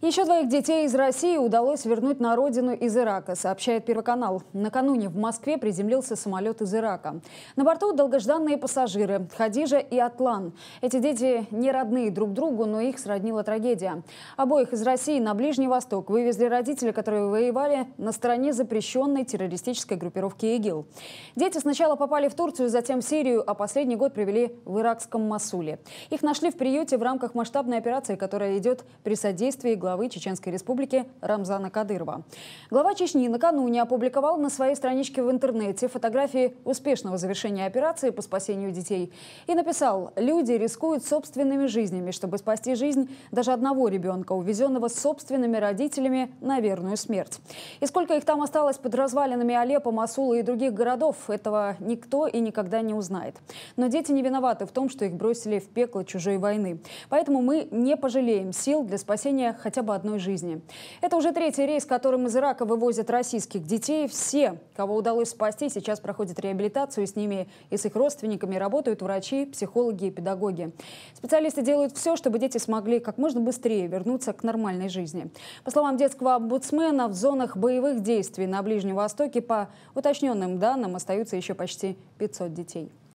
Еще двоих детей из России удалось вернуть на родину из Ирака, сообщает Первый канал. Накануне в Москве приземлился самолет из Ирака. На борту долгожданные пассажиры – Хадижа и Атлан. Эти дети не родные друг другу, но их сроднила трагедия. Обоих из России на Ближний Восток вывезли родители, которые воевали на стороне запрещенной террористической группировки ИГИЛ. Дети сначала попали в Турцию, затем в Сирию, а последний год привели в иракском Масуле. Их нашли в приюте в рамках масштабной операции, которая идет при содействии главы главы Чеченской республики Рамзана Кадырова. Глава Чечни накануне опубликовал на своей страничке в интернете фотографии успешного завершения операции по спасению детей и написал «Люди рискуют собственными жизнями, чтобы спасти жизнь даже одного ребенка, увезенного собственными родителями на верную смерть». И сколько их там осталось под развалинами Алеппо, Масула и других городов, этого никто и никогда не узнает. Но дети не виноваты в том, что их бросили в пекло чужой войны. Поэтому мы не пожалеем сил для спасения хотя хотя бы одной жизни. Это уже третий рейс, которым из Ирака вывозят российских детей. Все, кого удалось спасти, сейчас проходят реабилитацию. С ними и с их родственниками работают врачи, психологи и педагоги. Специалисты делают все, чтобы дети смогли как можно быстрее вернуться к нормальной жизни. По словам детского омбудсмена, в зонах боевых действий на Ближнем Востоке по уточненным данным остаются еще почти 500 детей.